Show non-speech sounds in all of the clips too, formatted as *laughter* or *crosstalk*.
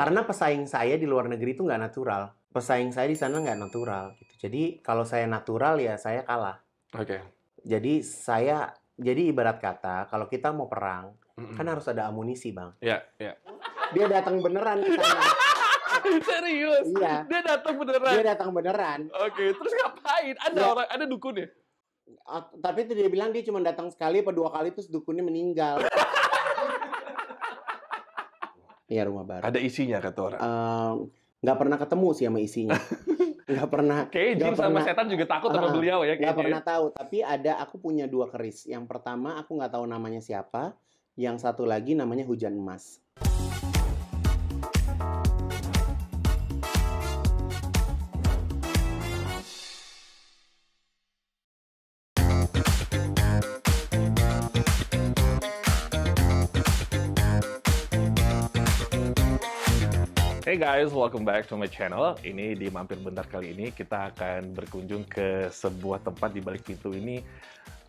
Karena pesaing saya di luar negeri itu nggak natural. Pesaing saya di sana nggak natural. Gitu. Jadi kalau saya natural ya saya kalah. Oke. Okay. Jadi saya, jadi ibarat kata kalau kita mau perang, mm -mm. kan harus ada amunisi bang. Iya, yeah, iya. Yeah. Dia datang beneran *laughs* Serius? Iya. Dia datang beneran. Dia datang beneran. Oke, okay. terus ngapain? Ada yeah. orang, ada dukun tapi itu dia bilang dia cuma datang sekali atau dua kali terus dukunnya meninggal. *laughs* Iya rumah baru. Ada isinya kata orang. Nggak uh, pernah ketemu sih sama isinya. *laughs* Nggak pernah. Oke, Jim sama pernah, setan juga takut uh, sama beliau ya. Nggak pernah ya. tahu. Tapi ada aku punya dua keris. Yang pertama aku nggak tahu namanya siapa. Yang satu lagi namanya hujan emas. Hey guys, welcome back to my channel. Ini di mampir bentar kali ini kita akan berkunjung ke sebuah tempat di balik pintu ini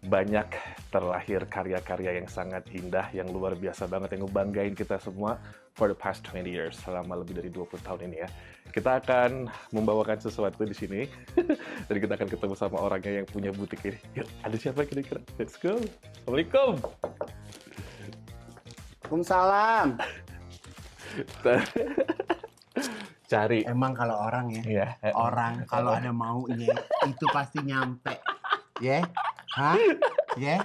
banyak terlahir karya-karya yang sangat indah, yang luar biasa banget, yang ngebanggain kita semua for the past 20 years, selama lebih dari 20 tahun ini ya. Kita akan membawakan sesuatu di sini, *laughs* dan kita akan ketemu sama orangnya yang punya butik ini. Yuk, ada siapa kira-kira? Let's go! Assalamualaikum! Waalaikumsalam! *laughs* cari emang kalau orang ya yeah. orang kalau ada maunya itu pasti nyampe ya yeah? hah ya yeah?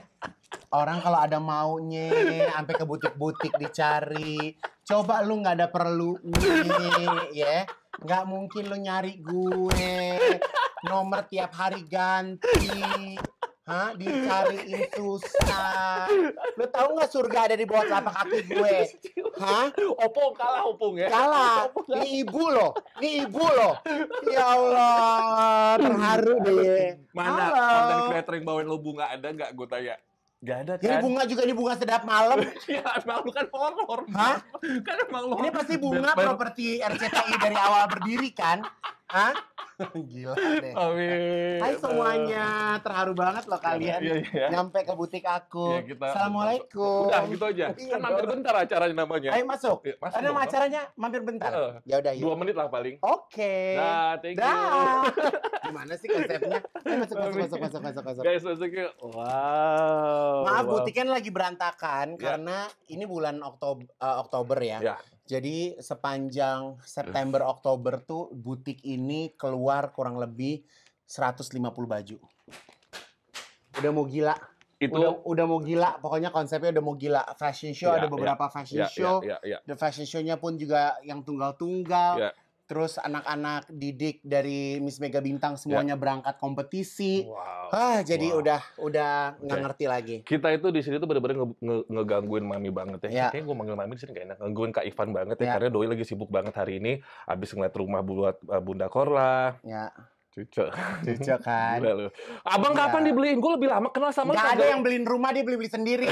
orang kalau ada maunya sampai ke butik-butik dicari coba lu nggak ada perlu, ya nggak mungkin lu nyari gue nomor tiap hari ganti Hah? Dicariin susah. Lo tau gak surga ada di bawah telapak kaki gue? Hah? Opung kalah opung ya? *laughs* Kalah. Ini ibu loh. Ini ibu loh. Ya Allah. Terharu deh. Mana Halo. konten creator yang bawain lo bunga ada gak gue tanya? Gak ada kan? Ini bunga juga ini bunga sedap malam. *laughs* Iya, emang lu kan horor. Hah? Kan emang lu. Ini pasti bunga properti RCTI dari awal berdiri kan? Hah? *laughs* Gila deh. Amin. Hai semuanya, terharu banget loh iya, kalian iya, iya. nyampe ke butik aku. Iya, kita, Assalamualaikum. Udah gitu aja. Iya, kan mampir bentar acaranya namanya. Ayo masuk. Ya, masuk Nama acaranya mampir bentar. Uh, ya udah. Yuk. Dua menit lah paling. Oke. Okay. Nah, thank you. *laughs* Gimana sih konsepnya? Ayo masuk, masuk, masuk, masuk, masuk, masuk. Guys, masuk yuk. Wow. Maaf, wow. butiknya lagi berantakan yeah. karena ini bulan Oktober, uh, Oktober ya. Yeah. Jadi sepanjang September Oktober tuh butik ini keluar kurang lebih 150 baju. Udah mau gila. Itu udah, udah mau gila, pokoknya konsepnya udah mau gila. Fashion show yeah, ada iya. beberapa yeah, fashion iya, iya, show. Yeah, yeah, yeah. The fashion show-nya pun juga yang tunggal-tunggal. Yeah terus anak-anak didik dari Miss Mega Bintang ya. semuanya yeah. berangkat kompetisi. Wow. Ah, jadi wow. udah udah nggak okay. ngerti lagi. Kita itu di sini tuh bener-bener nge nge ngegangguin mami banget ya. Yeah. Kayaknya gue manggil mami di sini gak Ngegangguin Kak Ivan banget ya, yeah. karena Doi lagi sibuk banget hari ini abis ngeliat rumah buat eh, Bunda Korla. Ya. Cucok. Cucok kan. Gila lu. Abang yeah. kapan dibeliin? Gue lebih lama kenal sama lu. Gak ada yang beliin rumah, dia beli-beli sendiri.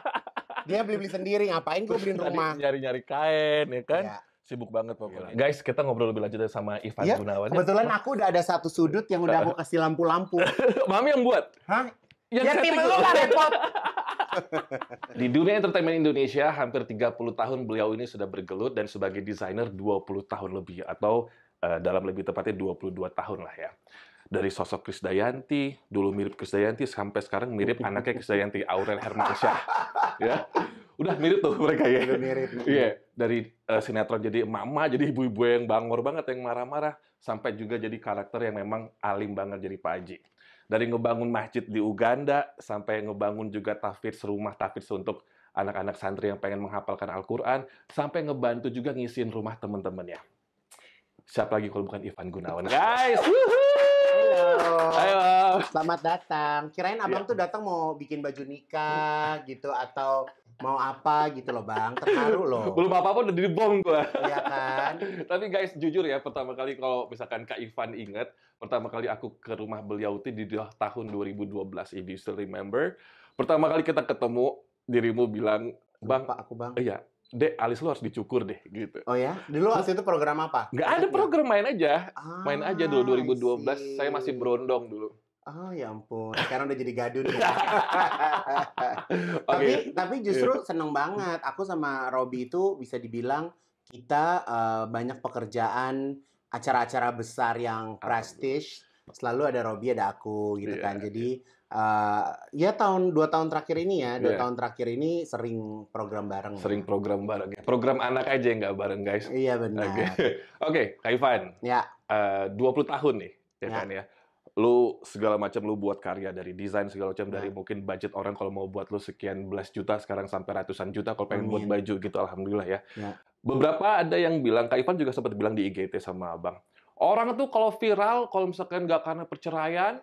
*laughs* dia beli-beli sendiri, ngapain gue beliin rumah. Nyari-nyari kain, ya kan? Yeah. Sibuk banget pokoknya. Guys, kita ngobrol lebih lanjut sama Ivan iya, ya, Gunawan. Kebetulan aku udah ada satu sudut yang udah aku kasih lampu-lampu. *laughs* Mami yang buat? Hah? Yang ya tim lu lah repot. *laughs* Di dunia entertainment Indonesia, hampir 30 tahun beliau ini sudah bergelut dan sebagai desainer 20 tahun lebih. Atau uh, dalam lebih tepatnya 22 tahun lah ya dari sosok Krisdayanti, dulu mirip Krisdayanti sampai sekarang mirip *laughs* anaknya Krisdayanti Aurel Hermansyah. *laughs* ya. Udah mirip tuh mereka ya. Udah mirip. Iya, yeah. dari uh, sinetron jadi mama, jadi ibu-ibu yang bangor banget yang marah-marah sampai juga jadi karakter yang memang alim banget jadi Pak Haji. Dari ngebangun masjid di Uganda sampai ngebangun juga tafir serumah tafid untuk anak-anak santri yang pengen menghafalkan Al-Qur'an sampai ngebantu juga ngisiin rumah temen-temennya. Siapa lagi kalau bukan Ivan Gunawan, guys. Ayo. Selamat datang. Kirain abang ya. tuh datang mau bikin baju nikah gitu atau mau apa gitu loh bang terharu loh belum apa apa udah dibom gua iya kan *laughs* tapi guys jujur ya pertama kali kalau misalkan kak Ivan inget, pertama kali aku ke rumah beliau itu di tahun 2012 if you still remember pertama kali kita ketemu dirimu bilang bang Lupa aku bang iya Dek, alis lu harus dicukur deh gitu. Oh ya? Dulu waktu itu program apa? Gak ada program, main aja. Ah, main aja dulu 2012 saya masih berondong dulu. Oh ya ampun, sekarang udah jadi gadun ya. *laughs* okay. Tapi tapi justru yeah. seneng banget. Aku sama Robi itu bisa dibilang kita uh, banyak pekerjaan acara-acara besar yang prestige selalu ada Robby, ada aku gitu yeah. kan jadi uh, ya tahun dua tahun terakhir ini ya dua yeah. tahun terakhir ini sering program bareng sering ya. program bareng ya program anak aja yang nggak bareng guys iya yeah, benar oke okay. *laughs* okay, Kak Ivan ya yeah. uh, 20 tahun nih ya yeah. kan ya lu segala macam lu buat karya dari desain segala macam yeah. dari ya. mungkin budget orang kalau mau buat lu sekian belas juta sekarang sampai ratusan juta kalau pengen Amin. buat baju gitu alhamdulillah ya. ya. Beberapa ada yang bilang Kak Ivan juga sempat bilang di IGT sama Abang. Orang tuh kalau viral, kalau misalkan nggak karena perceraian,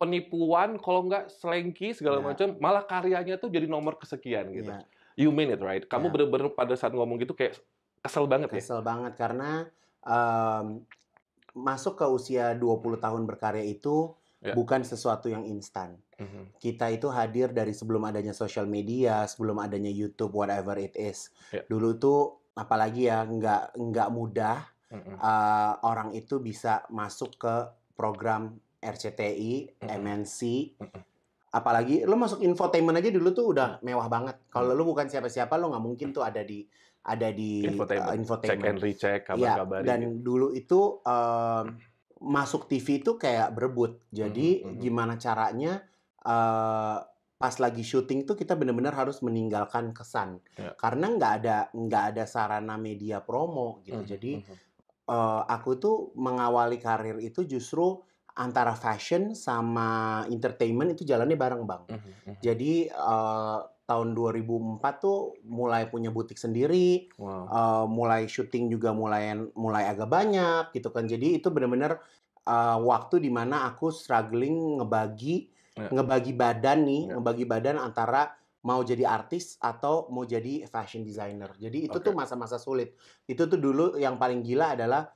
penipuan, kalau nggak selengki segala yeah. macam, malah karyanya tuh jadi nomor kesekian gitu. Yeah. You mean it right? Kamu yeah. bener-bener pada saat ngomong gitu kayak kesel banget kesel ya? Kesel banget karena um, masuk ke usia 20 tahun berkarya itu yeah. bukan sesuatu yang instan. Mm-hmm. Kita itu hadir dari sebelum adanya social media, sebelum adanya YouTube, whatever it is. Yeah. Dulu tuh apalagi ya nggak nggak mudah mm-hmm. uh, orang itu bisa masuk ke program RCTI, mm-hmm. MNC, mm-hmm. apalagi lo masuk infotainment aja dulu tuh udah mm. mewah banget. Kalau mm. lo bukan siapa-siapa lo nggak mungkin tuh ada di ada di eh, infotainment, uh, infotainment. check and recheck iya, kabar Ya, dan gitu. dulu itu uh, masuk TV itu kayak berebut. Jadi mm-hmm. gimana caranya? Uh, pas lagi syuting tuh kita benar-benar harus meninggalkan kesan ya. karena nggak ada nggak ada sarana media promo gitu mm -hmm. jadi mm -hmm. Eh, aku tuh mengawali karir itu justru antara fashion sama entertainment itu jalannya bareng bang. Mm -hmm. Jadi uh, tahun 2004 tuh mulai punya butik sendiri, wow. uh, mulai syuting juga mulai mulai agak banyak gitu kan. Jadi itu benar-benar uh, waktu dimana aku struggling ngebagi yeah. ngebagi badan nih, yeah. ngebagi badan antara mau jadi artis atau mau jadi fashion designer. Jadi itu okay. tuh masa-masa sulit. Itu tuh dulu yang paling gila adalah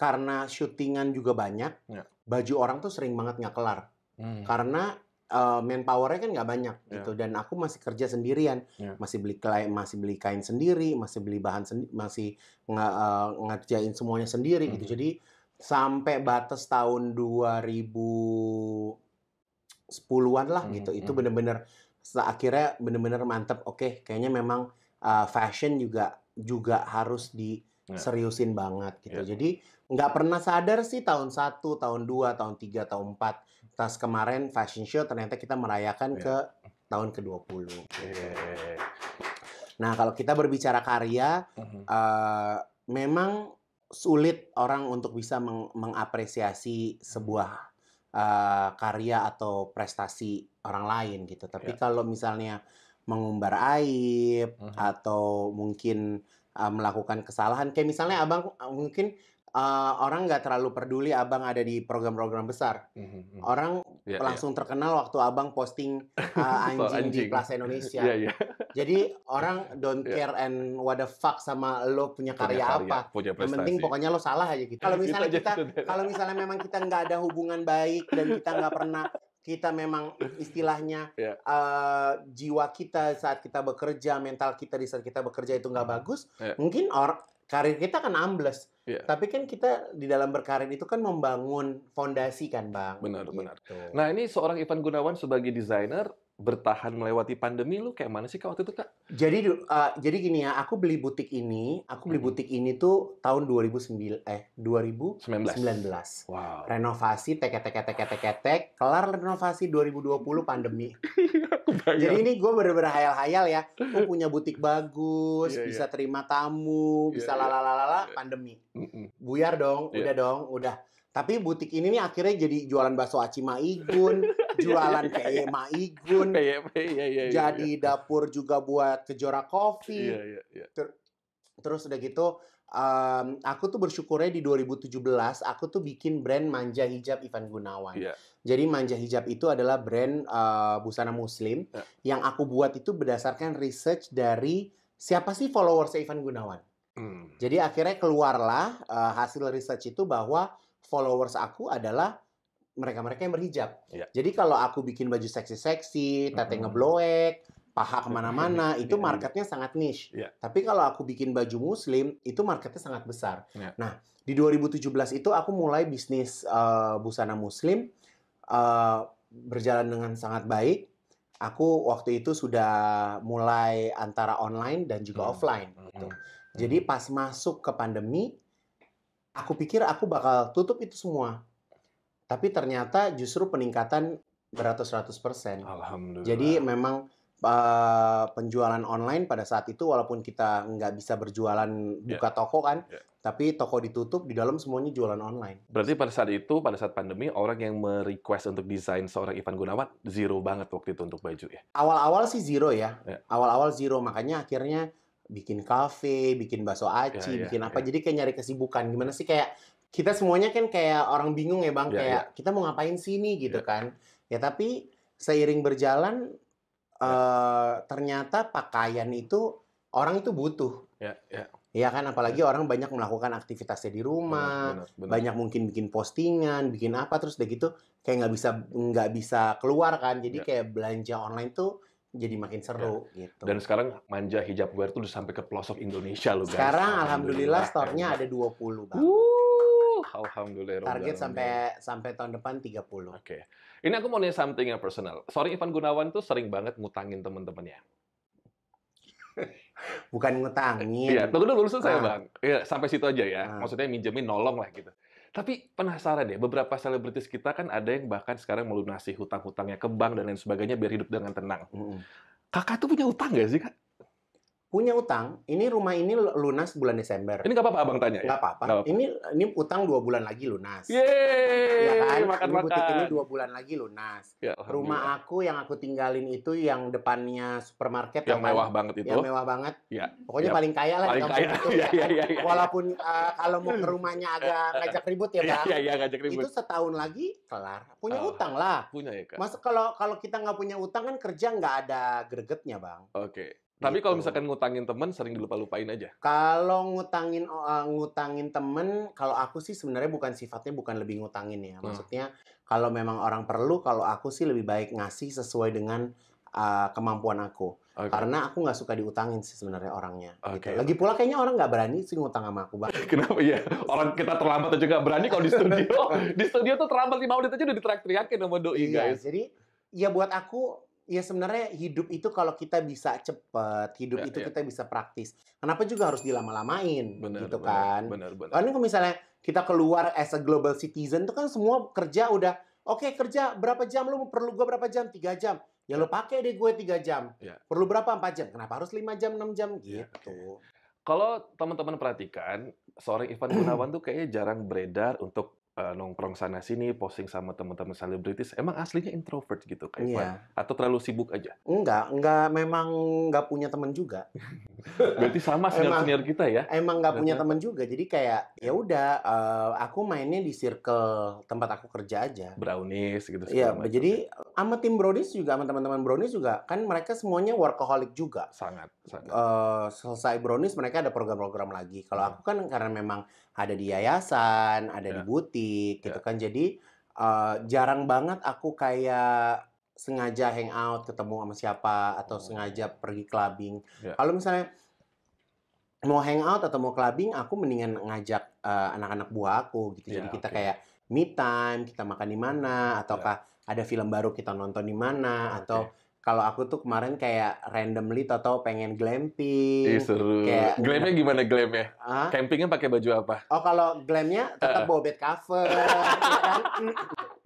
karena syutingan juga banyak, yeah. baju orang tuh sering banget nggak kelar. Hmm. Karena uh, manpowernya kan nggak banyak yeah. gitu dan aku masih kerja sendirian yeah. masih beli kain masih beli kain sendiri masih beli bahan masih nge uh, ngerjain semuanya sendiri gitu. -hmm. gitu jadi sampai batas tahun 2010 sepuluhan lah -hmm. gitu itu hmm. bener-bener setelah akhirnya bener-bener mantep oke okay, kayaknya memang uh, fashion juga juga harus ya. diseriusin yeah. banget gitu yeah. jadi nggak pernah sadar sih tahun satu, tahun dua, tahun tiga, tahun empat. tas kemarin fashion show ternyata kita merayakan yeah. ke tahun ke-20 yeah. Iya, iya, iya, nah kalau kita berbicara karya uh -huh. uh, memang sulit orang untuk bisa meng mengapresiasi mhm. sebuah Eh, karya atau prestasi orang lain gitu. Tapi yeah. kalau misalnya mengumbar aib uh mmm. -huh. atau mungkin uh, melakukan kesalahan, kayak misalnya abang eh, mungkin uh, orang nggak terlalu peduli abang ada di program-program besar. Uh mmm, -huh. Mmm, orang yeah, iya. langsung yeah. terkenal waktu abang posting uh, *laughs* eh, anjing, anjing di Plaza Indonesia. yeah, yeah. Jadi orang don't yeah. care and what the fuck sama lo punya karya, punya karya apa. Punya Yang penting pokoknya lo salah aja gitu. Kalau gitu misalnya kita, kalau misalnya memang kita nggak ada hubungan baik dan kita nggak pernah kita memang istilahnya yeah. Iya. uh, jiwa kita saat kita bekerja, mental kita di saat kita bekerja itu nggak hmm. bagus, yeah. mungkin orang karir kita kan ambles. Yeah. Tapi kan kita di dalam berkarir itu kan membangun fondasi kan, Bang. Benar, gitu. benar. Nah, ini seorang Ivan Gunawan sebagai desainer bertahan melewati pandemi lu kayak mana sih kak waktu itu kak? Jadi uh, jadi gini ya, aku beli butik ini, aku beli hmm. butik ini tuh tahun 2009 eh 2019. 19. Wow. Renovasi teke teke teke teke tek kelar renovasi 2020 pandemi. *laughs* jadi ini gue bener-bener hayal-hayal ya, aku *laughs* punya butik bagus, yeah, iya. bisa yeah. terima tamu, yeah, bisa iya. lalalala iya. pandemi. Mm -mm. Buyar dong, yeah. udah dong, udah tapi butik ini nih akhirnya jadi jualan bakso aci Maigun, *laughs* jualan iya, iya, kayak Maigun, ya, ya, jadi dapur juga buat kejora kopi. Ya, ya, ya. Ter terus udah gitu, um, aku tuh bersyukurnya di 2017 aku tuh bikin brand Manja Hijab Ivan Gunawan. Ya. Jadi Manja Hijab itu adalah brand uh, busana Muslim ya. yang aku buat itu berdasarkan research dari siapa sih followers Ivan Gunawan. Hmm. Jadi akhirnya keluarlah uh, hasil research itu bahwa followers aku adalah mereka-mereka yang berhijab. Ya. Jadi kalau aku bikin baju seksi-seksi, tete ngebloek, paha iya, kemana-mana, iya, itu iya. marketnya sangat niche. Ya. Tapi kalau aku bikin baju muslim, itu marketnya sangat besar. Ya. Nah, di 2017 itu aku mulai bisnis uh, busana muslim, uh, berjalan dengan sangat baik. Aku waktu itu sudah mulai antara online dan juga hmm. offline. Gitu. Hmm. Jadi hmm. pas masuk ke pandemi, aku pikir aku bakal tutup itu semua. Tapi ternyata justru peningkatan beratus-ratus persen. Alhamdulillah. Jadi memang uh, penjualan online pada saat itu walaupun kita nggak bisa berjualan buka yeah. toko kan, yeah. tapi toko ditutup di dalam semuanya jualan online. Berarti pada saat itu pada saat pandemi orang yang merequest untuk desain seorang Ivan Gunawan zero banget waktu itu untuk baju ya. Awal-awal sih zero ya. ya. Awal-awal yeah. Awal -awal zero makanya akhirnya bikin kafe, bikin bakso ya aci, yeah, yeah, bikin apa. Yeah. Jadi kayak nyari kesibukan. Gimana sih kayak kita semuanya kan kayak orang bingung ya bang, yeah, kayak yeah. kita mau ngapain sini gitu yeah. kan. Ya tapi seiring berjalan yeah. Ya. uh, ternyata pakaian itu orang itu butuh. Yeah, yeah. Ya, ya. Iya kan, apalagi yeah. orang banyak melakukan aktivitasnya di rumah, benar, benar, benar. banyak mungkin bikin postingan, bikin apa terus udah gitu kayak nggak bisa nggak bisa keluar kan. Jadi yeah. kayak belanja online tuh jadi makin seru ya. gitu. Dan sekarang manja hijab wear tuh udah sampai ke pelosok Indonesia loh guys. Sekarang alhamdulillah, alhamdulillah store-nya ada 20, Bang. Uh, alhamdulillah. Target sampai sampai tahun depan 30. Oke. Okay. Ini aku mau nanya something yang personal. Sorry Ivan Gunawan tuh sering banget ngutangin temen-temennya. *laughs* Bukan ngutangin. Iya, tunggu dulu lulus saya, ah. Bang. Iya, sampai situ aja ya. Ah. Maksudnya minjemin nolong lah gitu. Tapi penasaran deh, beberapa selebritis kita kan ada yang bahkan sekarang melunasi hutang-hutangnya ke bank dan lain sebagainya biar hidup dengan tenang. Mm -hmm. Kakak tuh punya utang gak sih, Kak? punya utang, ini rumah ini lunas bulan Desember. Ini nggak apa-apa abang tanya ya? Nggak apa-apa. Ini ini utang dua bulan lagi lunas. Yeay! Ya kan? Makan, ini makan. ini dua bulan lagi lunas. Ya, rumah aku yang aku tinggalin itu yang depannya supermarket. Yang mewah banget itu. Yang mewah banget. Ya. Pokoknya ya. paling kaya lah. Paling kaya. Itu, *laughs* ya, ya, ya, ya, Walaupun uh, kalau mau ke rumahnya agak *laughs* ngajak ribut ya, ya bang. Iya, iya, ngajak ribut. Itu setahun lagi kelar. Punya oh, utang lah. Punya ya kak. Masa kalau kalau kita nggak punya utang kan kerja nggak ada gregetnya bang. Oke. Okay. Tapi gitu. kalau misalkan ngutangin temen sering dilupa-lupain aja. Kalau ngutangin uh, ngutangin temen, kalau aku sih sebenarnya bukan sifatnya bukan lebih ngutangin ya. Hmm. Maksudnya hmm. kalau memang orang perlu, kalau aku sih lebih baik ngasih sesuai dengan uh, kemampuan aku. Okay. Karena aku nggak suka diutangin sih sebenarnya orangnya. Okay. Gitu. Lagi pula kayaknya orang nggak berani sih ngutang sama aku bang. *laughs* Kenapa ya? Orang kita terlambat aja nggak berani kalau di studio. *laughs* di studio tuh terlambat lima menit aja udah diteriak-teriakin sama doi iya, guys. Jadi ya buat aku ya sebenarnya hidup itu kalau kita bisa cepat, hidup ya, itu ya. kita bisa praktis. Kenapa juga harus dilama-lamain bener, gitu kan? Benar, benar. Karena kalau misalnya kita keluar as a global citizen itu kan semua kerja udah oke okay, kerja berapa jam lu perlu gue berapa jam? Tiga jam. Ya lu ya. pakai deh gue tiga jam. Ya. Perlu berapa? Empat jam. Kenapa harus lima jam, enam jam ya, gitu. Ya, okay. Kalau teman-teman perhatikan, seorang Ivan Gunawan tuh kayaknya jarang beredar untuk uh, nongkrong sana sini, posting sama teman-teman selebritis, emang aslinya introvert gitu kayak yeah. atau terlalu sibuk aja? Enggak, enggak memang enggak punya teman juga. *laughs* Berarti sama senior-senior kita ya. Emang enggak punya teman juga. Jadi kayak ya udah uh, aku mainnya di circle tempat aku kerja aja. Brownies gitu Iya, yeah, jadi ya? sama tim Brownies juga sama teman-teman Brownies juga kan mereka semuanya workaholic juga. Sangat, sangat. Uh, selesai Brownies mereka ada program-program lagi. Kalau hmm. aku kan karena memang ada di yayasan, ada yeah. di ya. butik gitu yeah. kan. Jadi uh, jarang banget aku kayak sengaja hang out ketemu sama siapa atau oh. sengaja pergi clubbing. Yeah. Kalau misalnya mau hang out atau mau clubbing, aku mendingan ngajak uh, anak-anak buah aku gitu. Yeah, Jadi kita okay. kayak meet time, kita makan di mana ya. ataukah yeah. ada film baru kita nonton di mana okay. Ah, atau kalau aku tuh kemarin kayak randomly toto pengen glamping. Iya seru. Kayak, glamnya gimana glamnya? Huh? Campingnya pakai baju apa? Oh kalau glamnya tetap uh. bawa bed cover. Ya kan?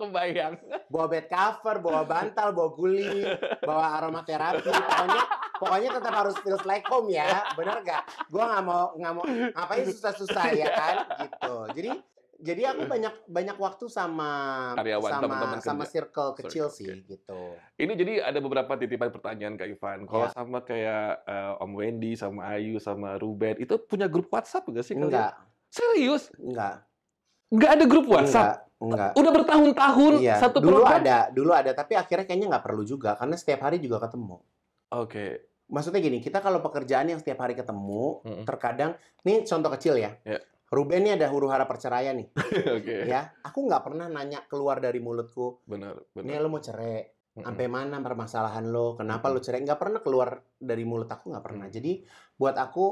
Kebayang. Bawa bed cover, bawa bantal, bawa guling, bawa aromaterapi. Pokoknya pokoknya tetap harus feels like home ya bener gak gue nggak mau nggak mau ngapain susah-susah ya kan gitu jadi jadi aku banyak banyak waktu sama karyawan sama, teman -teman sama circle kecil Sorry, sih gitu. Ini jadi ada beberapa titipan pertanyaan Kak Ivan. Kalau ya. sama kayak uh, Om Wendy sama Ayu sama Ruben itu punya grup WhatsApp gak sih kalian? Serius? Enggak. Enggak ada grup WhatsApp. Enggak. Enggak. Udah bertahun-tahun iya. satu dulu ada, dulu ada, tapi akhirnya kayaknya nggak perlu juga karena setiap hari juga ketemu. Oke. Okay. Maksudnya gini, kita kalau pekerjaan yang setiap hari ketemu, mm -hmm. terkadang ini contoh kecil ya. Yeah. Ruben ini ada huru hara perceraian nih. *laughs* okay. Ya, aku nggak pernah nanya keluar dari mulutku. Benar. Ini lo mau cerai, mm -hmm. sampai mana permasalahan lo? Kenapa mm -hmm. lo cerai? Nggak pernah keluar dari mulut aku nggak pernah. Mm -hmm. Jadi buat aku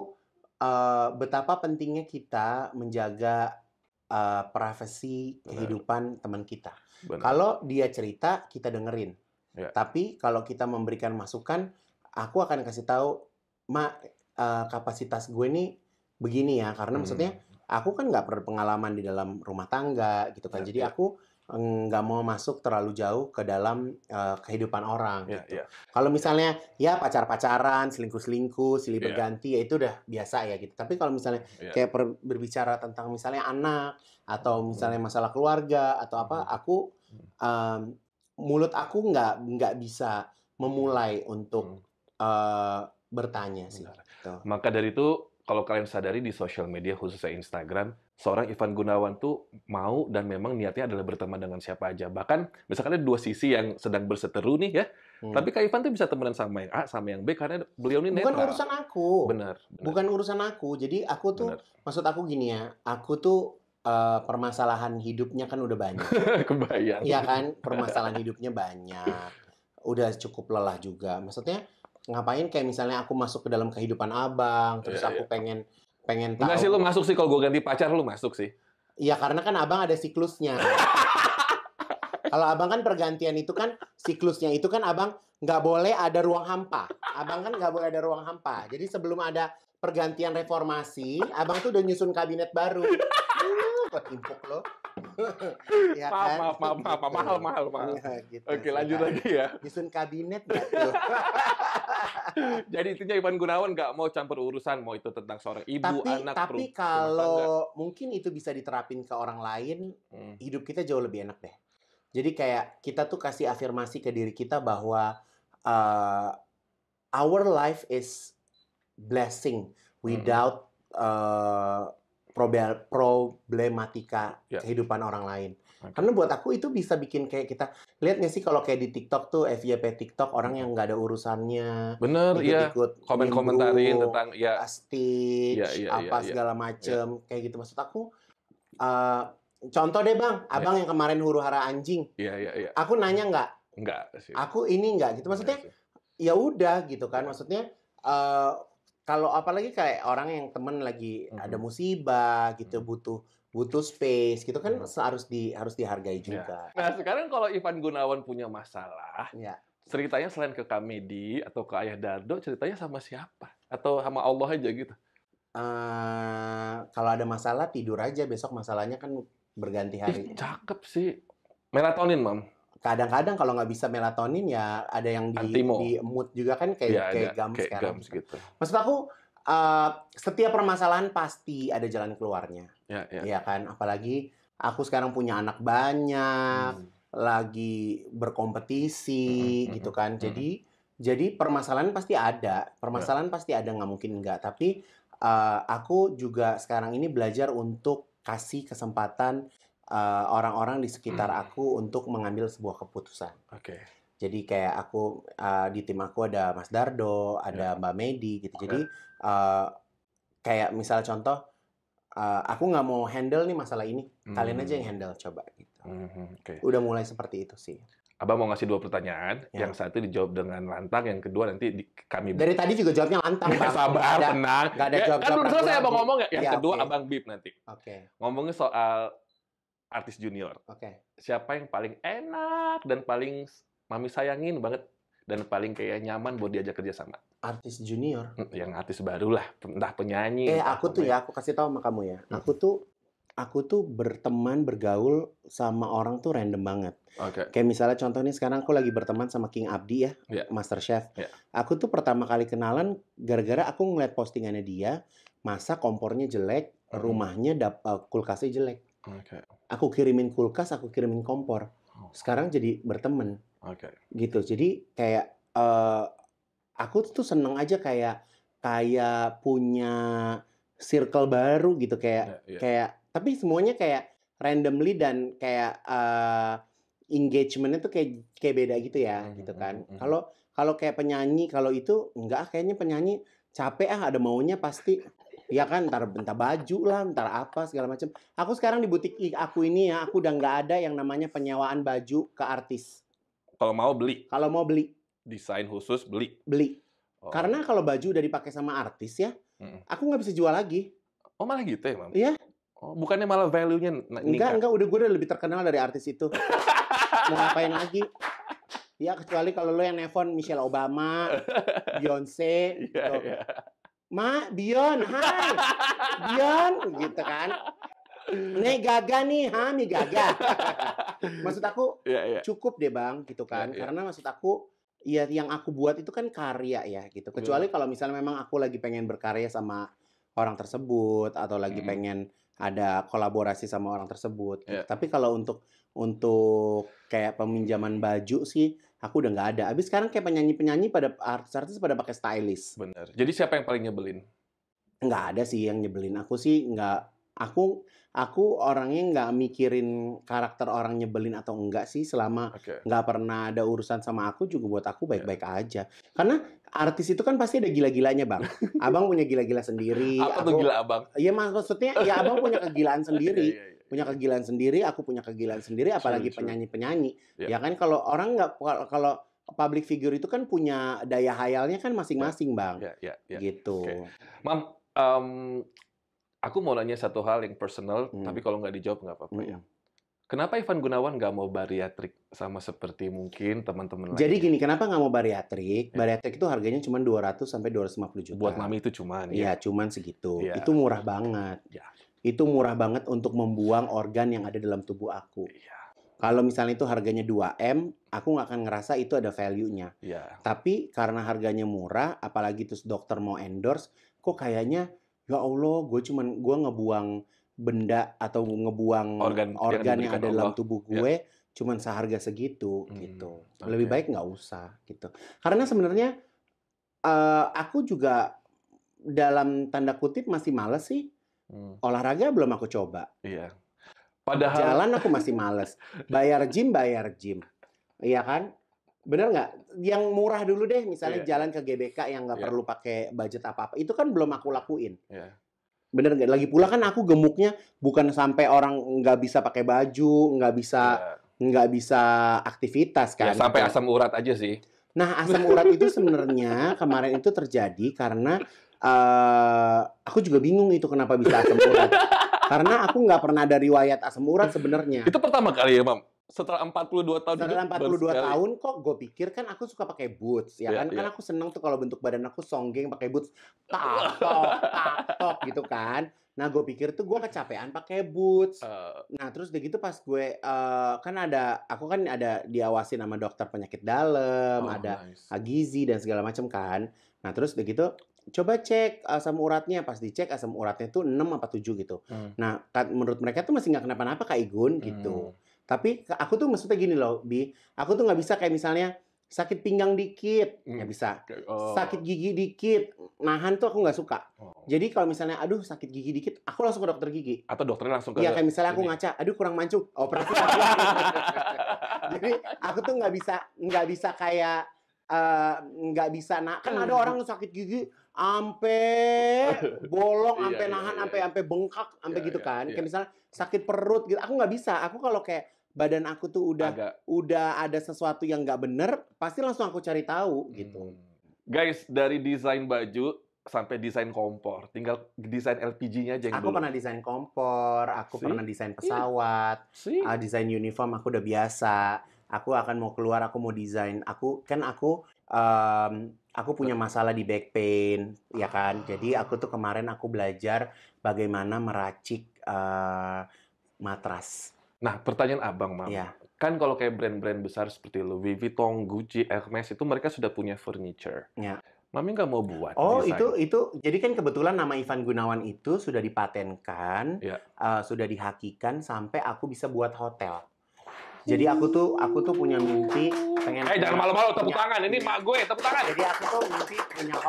uh, betapa pentingnya kita menjaga uh, privasi kehidupan teman kita. Benar. Kalau dia cerita, kita dengerin. Yeah. Tapi kalau kita memberikan masukan, aku akan kasih tahu, mak uh, eh, kapasitas gue ini begini ya, karena hmm. maksudnya aku kan nggak berpengalaman di dalam rumah tangga gitu kan. Ya, Jadi ya. aku nggak mau masuk terlalu jauh ke dalam uh, kehidupan orang. Ya, gitu. ya. Kalau iya. misalnya ya pacar-pacaran, selingkuh-selingkuh, silih iya. berganti, ya itu udah biasa ya gitu. Tapi kalau misalnya ya. kayak berbicara tentang misalnya anak atau misalnya hmm. masalah keluarga atau apa, hmm. aku um, mulut aku nggak nggak bisa memulai untuk uh, bertanya sih. Gitu. Maka dari itu kalau kalian sadari di sosial media khususnya Instagram, seorang Ivan Gunawan tuh mau dan memang niatnya adalah berteman dengan siapa aja. Bahkan misalkan ada dua sisi yang sedang berseteru nih ya, hmm. tapi Kak Ivan tuh bisa temenan sama yang A sama yang B karena beliau ini netral. Bukan urusan aku. Benar, Bukan urusan aku. Jadi aku tuh bener. maksud aku gini ya, aku tuh Uh, permasalahan hidupnya kan udah banyak. *laughs* Kebayang. Iya kan, permasalahan hidupnya banyak. Udah cukup lelah juga. Maksudnya, ngapain kayak misalnya aku masuk ke dalam kehidupan abang iya, terus yeah, aku yeah. pengen pengen tahu. nggak sih lu masuk sih kalau gue ganti pacar lu masuk sih. Iya karena kan abang ada siklusnya. *laughs* kalau abang kan pergantian itu kan siklusnya itu kan abang nggak boleh ada ruang hampa. Abang kan nggak boleh ada ruang hampa. Jadi sebelum ada pergantian reformasi, abang tuh udah nyusun kabinet baru buat timpuk lo. *laughs* ya maaf, kan? maaf, maaf, maaf, maaf, mahal, mahal, mahal. Ya, gitu. Oke, lanjut lagi ya. Nyusun kabinet nggak tuh? *laughs* Jadi intinya Iwan Gunawan gak mau campur urusan, mau itu tentang seorang ibu, tapi, anak, Tapi kalau mungkin itu bisa diterapin ke orang lain, hmm. hidup kita jauh lebih enak deh. Jadi kayak kita tuh kasih afirmasi ke diri kita bahwa uh, our life is blessing hmm. without uh, problematika yeah. kehidupan orang lain. Okay. Karena buat aku itu bisa bikin kayak kita lihat nggak sih kalau kayak di TikTok tuh FYP TikTok orang yang nggak ada urusannya. Bener, ikut iya. Komen-komentarin tentang ya stitch, ya, ya, apa ya, ya. segala macem ya. kayak gitu maksud aku. Uh, contoh deh bang, iya. abang yang kemarin huru hara anjing. Iya, iya iya Aku nanya nggak? Nggak sih. Aku ini nggak gitu maksudnya. Ya udah gitu kan maksudnya. Uh, kalau apalagi kayak orang yang temen lagi hmm. ada mhm. musibah gitu hmm. butuh butuh space gitu kan hmm. harus di harus dihargai iya. juga. Ya. Nah sekarang kalau Ivan Gunawan punya masalah, ya. ceritanya selain ke Kamedi atau ke Ayah Dardo, ceritanya sama siapa? Atau sama Allah aja gitu? Uh, kalau ada masalah tidur aja besok masalahnya kan berganti hari. Ih, cakep sih, melatonin mam kadang-kadang kalau nggak bisa melatonin ya ada yang di, di mood juga kan kayak ya, kayak gam sekarang. Gums gitu. Maksud aku uh, setiap permasalahan pasti ada jalan keluarnya. Ya, ya. ya kan, apalagi aku sekarang punya anak banyak, hmm. lagi berkompetisi hmm, hmm, hmm gitu hmm, kan. Hmm. Jadi jadi permasalahan pasti ada, permasalahan ya. pasti ada nggak mungkin nggak. Tapi uh, aku juga sekarang ini belajar untuk kasih kesempatan Eh, orang-orang uh, di sekitar hmm. aku untuk mengambil sebuah keputusan. Oke. Okay. Jadi kayak aku uh, di tim aku ada Mas Dardo, ada yeah. Mbak Medi gitu. Okay. Jadi uh, kayak misal contoh, uh, aku nggak mau handle nih masalah ini, hmm. kalian aja yang hmm. handle coba gitu. Hmm. hmm okay. Udah mulai seperti itu sih. Abang mau ngasih dua pertanyaan, ya. yang satu dijawab dengan lantang, yang kedua nanti di, kami. Dari tadi juga jawabnya lantang, *laughs* Bang. Sabar, tenang. Gak ada ya, kan jawab-jawab. Kan belum selesai Abang ngomong ya. Yang ya, kedua okay. Abang bip nanti. Oke. Okay. Ngomongnya soal artis junior. Oke. Okay. Siapa yang paling enak dan paling mami sayangin banget dan paling kayak nyaman buat diajak kerja sama. Artis junior. Hmm, yang artis baru lah, entah penyanyi. Eh, aku tuh ya, aku kasih tahu sama kamu ya. Hmm. Aku tuh aku tuh berteman bergaul sama orang tuh random banget. Oke. Okay. Kayak misalnya contohnya sekarang aku lagi berteman sama King Abdi ya, yeah. Master Chef. Yeah. Aku tuh pertama kali kenalan gara-gara aku ngeliat postingannya dia, masa kompornya jelek, hmm. rumahnya dap eh, kulkasnya jelek. Oke. Okay aku kirimin kulkas, aku kirimin kompor. Oh. Sekarang jadi berteman. Oke. Okay. Gitu. Jadi kayak uh, aku tuh seneng aja kayak kayak punya circle baru gitu kayak yeah, yeah. kayak tapi semuanya kayak randomly dan kayak uh, engagementnya tuh kayak kayak beda gitu ya mm-hmm, gitu hmm, kan hmm, hmm. kalau mm-hmm. kalau kayak penyanyi kalau itu enggak kayaknya penyanyi capek ah ada maunya pasti Iya kan, ntar bentar baju lah, ntar apa segala macam. Aku sekarang di butik aku ini ya, aku udah nggak ada yang namanya penyewaan baju ke artis. Kalau mau beli. Kalau mau beli. Desain khusus beli. Beli. Oh. Karena kalau baju udah dipakai sama artis ya, hmm. aku nggak bisa jual lagi. Oh malah gitu ya, Mam? Iya. Oh, bukannya malah value-nya Enggak, enggak. Udah gue udah lebih terkenal dari artis itu. mau ngapain lagi? Ya kecuali kalau lo yang nelfon Michelle Obama, *laughs* Beyonce, yeah, gitu. Yeah. Ma, Dion, hai. Dion, gitu kan. Nih gaga nih, ha nih gaga. *laughs* maksud aku yeah, yeah. cukup deh bang, gitu kan. Yeah, yeah. Karena maksud aku, ya yang aku buat itu kan karya ya gitu. Kecuali yeah. kalau misalnya memang aku lagi pengen berkarya sama orang tersebut atau lagi pengen ada kolaborasi sama orang tersebut. Gitu. Yeah. Tapi kalau untuk untuk kayak peminjaman baju sih aku udah nggak ada. Abis sekarang kayak penyanyi-penyanyi pada artis-artis pada pakai stylist. Bener. Jadi siapa yang paling nyebelin? Nggak ada sih yang nyebelin. Aku sih nggak. Aku aku orangnya nggak mikirin karakter orang nyebelin atau enggak sih selama okay. pernah ada urusan sama aku juga buat aku iya. baik-baik yeah. aja karena artis itu kan pasti ada gila-gilanya bang *laughs* abang punya gila-gila sendiri apa tuh gila abang Iya maksudnya ya abang punya kegilaan *laughs* iya, sendiri yeah, yeah, yeah punya kegilaan sendiri, aku punya kegilaan sendiri, apalagi penyanyi-penyanyi. Yeah. Ya kan kalau orang nggak kalau public figure itu kan punya daya hayalnya kan masing-masing, yeah. Bang. Yeah, yeah, yeah. Gitu. Okay. Mam, um, aku mau nanya satu hal yang personal, hmm. tapi kalau nggak dijawab nggak apa-apa ya. hmm. ya. Kenapa Ivan Gunawan nggak mau bariatrik sama seperti mungkin teman-teman lain? Jadi gini, kenapa nggak mau bariatrik? Ya. Bariatrik itu harganya cuma 200 sampai 250 juta. Buat mami itu cuman ya. Iya, cuman segitu. Ya. Itu murah banget. Ya itu murah banget untuk membuang organ yang ada dalam tubuh aku. Yeah. Kalau misalnya itu harganya 2M, aku nggak akan ngerasa itu ada value-nya. Yeah. Tapi karena harganya murah, apalagi terus dokter mau endorse, kok kayaknya ya Allah, gue cuman gue ngebuang benda atau ngebuang organ, organ yang, yang ada Allah. dalam tubuh iya. gue yeah. cuman seharga segitu hmm, gitu. Okay. Lebih baik nggak usah gitu. Karena sebenarnya uh, aku juga dalam tanda kutip masih males sih Hmm. Olahraga belum aku coba. Iya. Padahal jalan aku masih males. *laughs* Bayar gym, bayar gym. Iya kan? Bener nggak? Yang murah dulu deh, misalnya yeah. jalan ke GBK yang nggak yeah. perlu pakai budget apa-apa. Itu kan belum aku lakuin. Yeah. Bener nggak? Lagi pula kan aku gemuknya bukan sampai orang nggak bisa pakai baju, nggak bisa iya. nggak yeah. bisa aktivitas iya, kan? Yeah, sampai gitu. asam urat aja sih. Nah, asam urat itu sebenarnya kemarin itu terjadi karena uh, aku juga bingung itu kenapa bisa asam urat. *laughs* Karena aku nggak pernah ada riwayat asam urat sebenarnya. Itu pertama kali ya, Mam? Setelah 42 tahun Setelah 42 tahun kok gue pikir kan aku suka pakai boots ya yeah, kan yeah. kan iya. aku seneng tuh kalau bentuk badan aku songgeng pakai boots tak tak gitu kan Nah gue pikir tuh gue kecapean pakai boots. Uh. Nah terus udah gitu pas gue uh, kan ada aku kan ada diawasi nama dokter penyakit dalam, oh, ada nice. gizi dan segala macam kan. Nah terus udah gitu coba cek asam uratnya pas dicek asam uratnya tuh 6 apa 7 gitu hmm. nah kan menurut mereka tuh masih nggak kenapa-napa kayak Igun gitu hmm. tapi aku tuh maksudnya gini loh bi aku tuh nggak bisa kayak misalnya sakit pinggang dikit nggak hmm. bisa oh. sakit gigi dikit nahan tuh aku nggak suka oh. jadi kalau misalnya aduh sakit gigi dikit aku langsung ke dokter gigi atau dokternya langsung ke iya kayak misalnya aku ngaca aduh kurang mancung operasi oh, *laughs* jadi aku tuh nggak bisa nggak bisa kayak eh, nggak uh, bisa nah kan hmm. ada orang sakit gigi ampe *laughs* bolong, iya, ampe iya, nahan, iya, iya. ampe bengkak, ampe iya, gitu iya, kan. Kayak misalnya sakit perut gitu. Aku nggak bisa. Aku kalau kayak badan aku tuh udah Agak. udah ada sesuatu yang nggak bener, pasti langsung aku cari tahu gitu. hmm. gitu. Guys, dari desain baju sampai desain kompor, tinggal desain LPG-nya aja yang Aku dulu. pernah desain kompor, aku si? pernah desain pesawat, si? Uh, desain uniform aku udah biasa. Aku akan mau keluar, aku mau desain. Aku kan aku um, aku punya masalah di back pain, ya kan. Jadi aku tuh kemarin aku belajar bagaimana meracik uh, matras. Nah, pertanyaan abang, Mam. Ya. Kan kalau kayak brand-brand besar seperti Louis Vuitton, Gucci, Hermes itu mereka sudah punya furniture. Ya. Mami nggak mau buat. Oh desain. itu itu jadi kan kebetulan nama Ivan Gunawan itu sudah dipatenkan, ya. uh, sudah dihakikan sampai aku bisa buat hotel. Jadi aku tuh aku tuh punya mimpi pengen. Eh hey, jangan malu-malu tepuk tangan. Ini iya. mak gue tepuk tangan. Jadi aku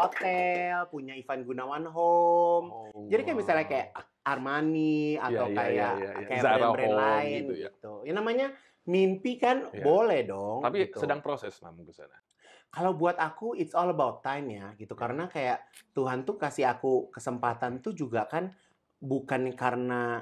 hotel, punya Ivan Gunawan Home. Oh, Jadi kayak misalnya kayak Armani atau yeah, iya, kayak yeah, yeah, yeah. kayak brand-brand lain gitu. Ya. gitu. Yang namanya mimpi kan yeah. boleh dong. Tapi gitu. sedang proses namun ke sana. Kalau buat aku it's all about time ya gitu hmm. karena kayak Tuhan tuh kasih aku kesempatan tuh juga kan bukan karena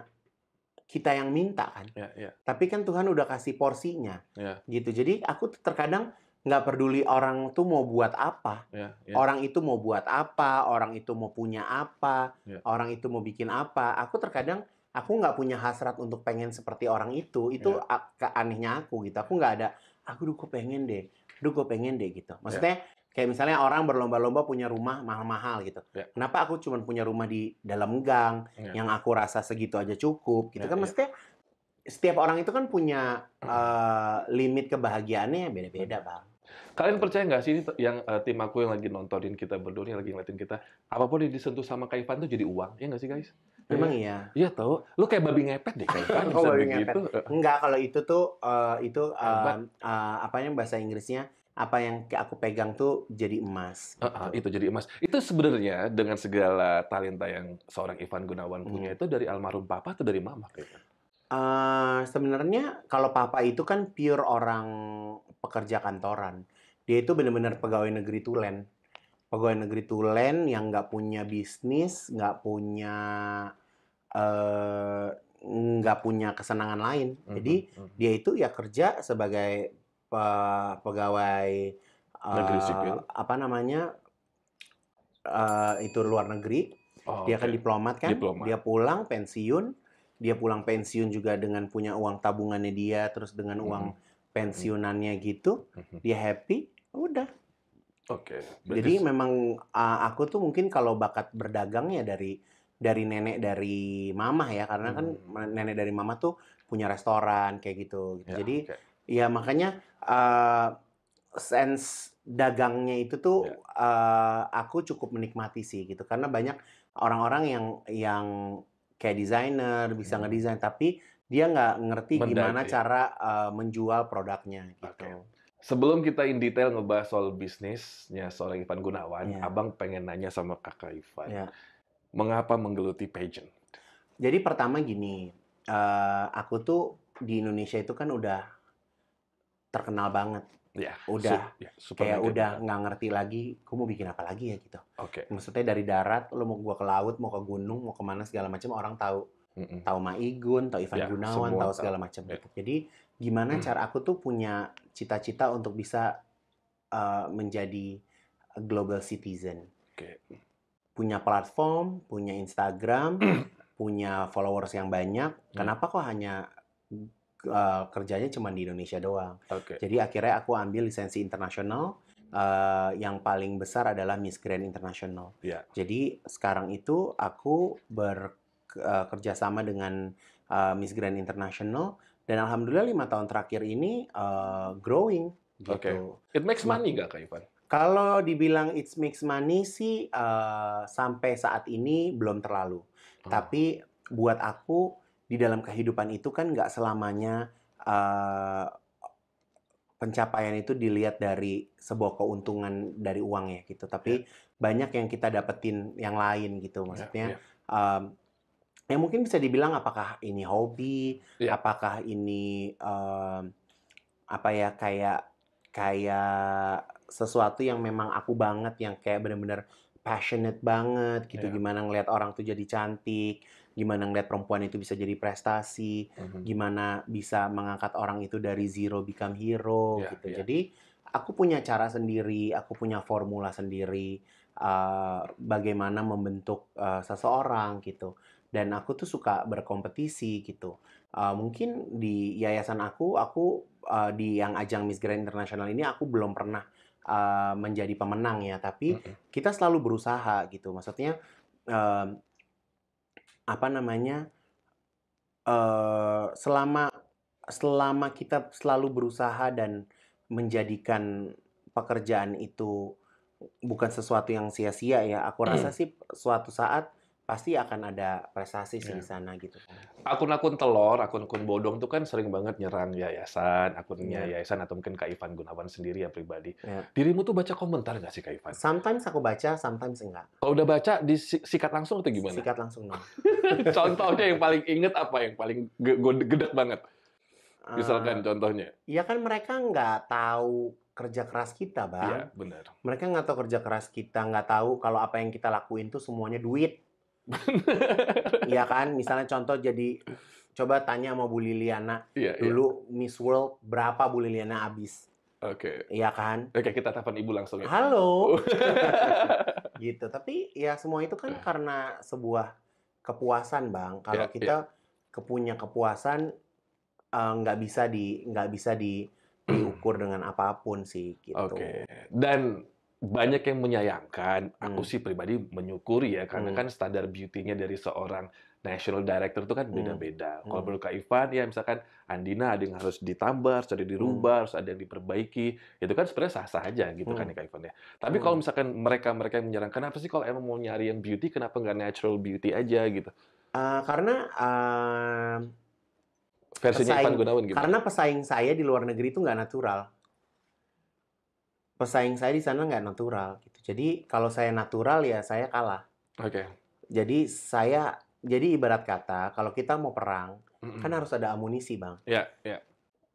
kita yang minta kan. Yeah, yeah. Tapi kan Tuhan udah kasih porsinya. Yeah. Gitu. Jadi aku terkadang nggak peduli orang tuh mau buat apa, yeah, yeah. orang itu mau buat apa, orang itu mau punya apa, yeah. orang itu mau bikin apa. Aku terkadang aku nggak punya hasrat untuk pengen seperti orang itu. Itu yeah. keanehnya aku gitu. Aku nggak ada. Aku duku pengen deh, duku pengen deh gitu. Ya. Maksudnya yeah. kayak misalnya orang berlomba-lomba punya rumah mahal-mahal gitu. Yeah. Kenapa aku cuma punya rumah di dalam gang yeah. yang aku rasa segitu aja cukup gitu yeah, kan? Yeah. Maksudnya setiap orang itu kan punya uh, *clears throat* limit kebahagiaannya beda-beda bang. Kalian percaya nggak sih ini yang uh, tim aku yang lagi nontonin kita berdua yang lagi ngeliatin kita, apapun yang disentuh sama Kaifan tuh jadi uang, ya nggak sih guys? Memang iya. iya. Iya tau. Lu kayak babi ngepet deh Kaifan. oh, babi ngepet. Gitu. Enggak, kalau itu tuh uh, itu uh, uh, apa yang bahasa Inggrisnya apa yang aku pegang tuh jadi emas. Gitu. Uh, uh, itu jadi emas. Itu sebenarnya dengan segala talenta yang seorang Ivan Gunawan punya hmm. itu dari almarhum papa atau dari mama kayaknya? Uh, sebenarnya kalau papa itu kan pure orang pekerja kantoran dia itu benar-benar pegawai negeri tulen pegawai negeri tulen yang nggak punya bisnis nggak punya eh, nggak uh, punya kesenangan lain mm -hmm. jadi mm-hmm. dia itu ya kerja sebagai pe pegawai eh, negeri apa namanya uh, itu luar negeri oh, dia okay. kan diplomat kan diplomat. dia pulang pensiun dia pulang pensiun juga dengan punya uang tabungannya dia terus dengan uang mm -hmm. pensiunannya gitu mm -hmm. dia happy udah Oke. Okay. jadi Jadi memang uh, aku tuh mungkin kalau bakat berdagangnya ya dari dari nenek dari mama ya karena kan hmm. kan nenek dari mama tuh punya restoran kayak gitu. yeah, Jadi okay. ya makanya uh, sense dagangnya itu tuh yeah. Ya. uh, aku cukup menikmati sih gitu karena banyak orang-orang yang yang kayak desainer bisa hmm. ngedesain tapi dia nggak ngerti Mendaki. gimana cara uh, menjual produknya gitu. Okay. Sebelum kita in detail ngebahas soal bisnisnya seorang Ivan Gunawan, yeah. abang pengen nanya sama kakak Ivan, yeah. mengapa menggeluti pageant? Jadi pertama gini, uh, aku tuh di Indonesia itu kan udah terkenal banget, yeah. udah su yeah, super kayak udah nggak ngerti lagi, aku mau bikin apa lagi ya gitu. Oke. Okay. Maksudnya dari darat, lo mau gua ke laut, mau ke gunung, mau kemana segala macam orang tahu Mm-mm. tahu Maigun, tahu Ivan ya, Gunawan, tahu segala macam. Ya. Jadi gimana mm. cara aku tuh punya cita-cita untuk bisa uh, menjadi global citizen. Okay. Punya platform, punya Instagram, *clears throat* punya followers yang banyak. Hmm. Kenapa kok hanya uh, kerjanya cuma di Indonesia doang? Okay. Jadi akhirnya aku ambil lisensi internasional. Uh, yang paling besar adalah Miss Grand International. Yeah. Jadi sekarang itu aku bekerja uh, sama dengan uh, Miss Grand International dan alhamdulillah lima tahun terakhir ini uh, growing. Gitu. Oke. Okay. It makes nah, money nggak kak Ivan? Kalau dibilang it makes money sih uh, sampai saat ini belum terlalu. Hmm. Tapi buat aku di dalam kehidupan itu kan nggak selamanya uh, pencapaian itu dilihat dari sebuah keuntungan dari uangnya gitu tapi yeah. banyak yang kita dapetin yang lain gitu ya, maksudnya yeah, ya. yeah. Um, ya mungkin bisa dibilang apakah ini hobi, yeah. apakah ini uh, apa ya kayak kayak sesuatu yang memang aku banget yang kayak bener-bener passionate banget gitu yeah. gimana ngelihat orang tuh jadi cantik, gimana ngelihat perempuan itu bisa jadi prestasi, -hmm. gimana bisa mengangkat orang itu dari zero become hero yeah, gitu. yeah. Jadi aku punya cara sendiri, aku punya formula sendiri uh, bagaimana membentuk uh, seseorang gitu dan aku tuh suka berkompetisi gitu. Uh, mungkin di yayasan aku, aku uh, di yang ajang Miss Grand International ini aku belum pernah uh, menjadi pemenang ya, tapi okay. kita selalu berusaha gitu. Maksudnya uh, apa namanya? Uh, selama selama kita selalu berusaha dan menjadikan pekerjaan itu bukan sesuatu yang sia-sia ya. Aku rasa mm. sih suatu saat pasti akan ada prestasi sih yeah. di sana gitu. Kan. Akun-akun telur, akun-akun bodong tuh kan sering banget nyerang yayasan, akunnya yeah. yayasan atau mungkin Kak Ivan Gunawan sendiri ya pribadi. Yeah. Dirimu tuh baca komentar nggak sih Kak Ivan? Sometimes aku baca, sometimes enggak. Kalau udah baca, disikat langsung atau gimana? Sikat langsung dong. *laughs* contohnya yang paling inget apa, yang paling gede banget? Ah, Misalkan uh, contohnya. Iya kan mereka nggak tahu kerja keras kita, Bang. Iya, benar. Mereka nggak tahu kerja keras kita, nggak tahu kalau apa yang kita lakuin tuh semuanya duit *laughs* Iya kan, misalnya contoh jadi coba tanya sama Bu Liliana yeah, iya. dulu yeah. Miss World berapa Bu Liliana habis. Oke. Okay. Iya kan? Oke, okay, kita telepon Ibu langsung ya. Halo. *laughs* gitu. Tapi ya semua itu kan karena sebuah kepuasan, Bang. Kalau yeah, kita yeah. kepunya kepuasan eh, nggak uh, bisa di nggak bisa di diukur dengan apapun sih gitu. Oke. Okay. Dan banyak yang menyayangkan. Aku hmm. sih pribadi menyukuri ya, karena hmm. kan standar beauty-nya dari seorang national director itu kan hmm. beda-beda. Hmm. Kalau menurut Kak Ivan, ya misalkan Andina ada yang harus ditambah, harus ada hmm. yang dirubah, hmm. harus ada yang diperbaiki. Itu kan sebenarnya sah-sah aja gitu kan hmm. kan ya Kak Ivan ya. Tapi hmm. kalau misalkan mereka-mereka yang menyerang, kenapa sih kalau emang mau nyari yang beauty, kenapa nggak natural beauty aja gitu? Uh, karena... Uh... Versinya pesaing, Ivan Gunawan gitu. Karena pesaing saya di luar negeri itu nggak natural pesaing saya di sana nggak natural gitu. Jadi kalau saya natural ya saya kalah. Oke. Okay. Jadi saya jadi ibarat kata kalau kita mau perang mm hmm kan harus ada amunisi bang. Iya yeah, iya. Yeah.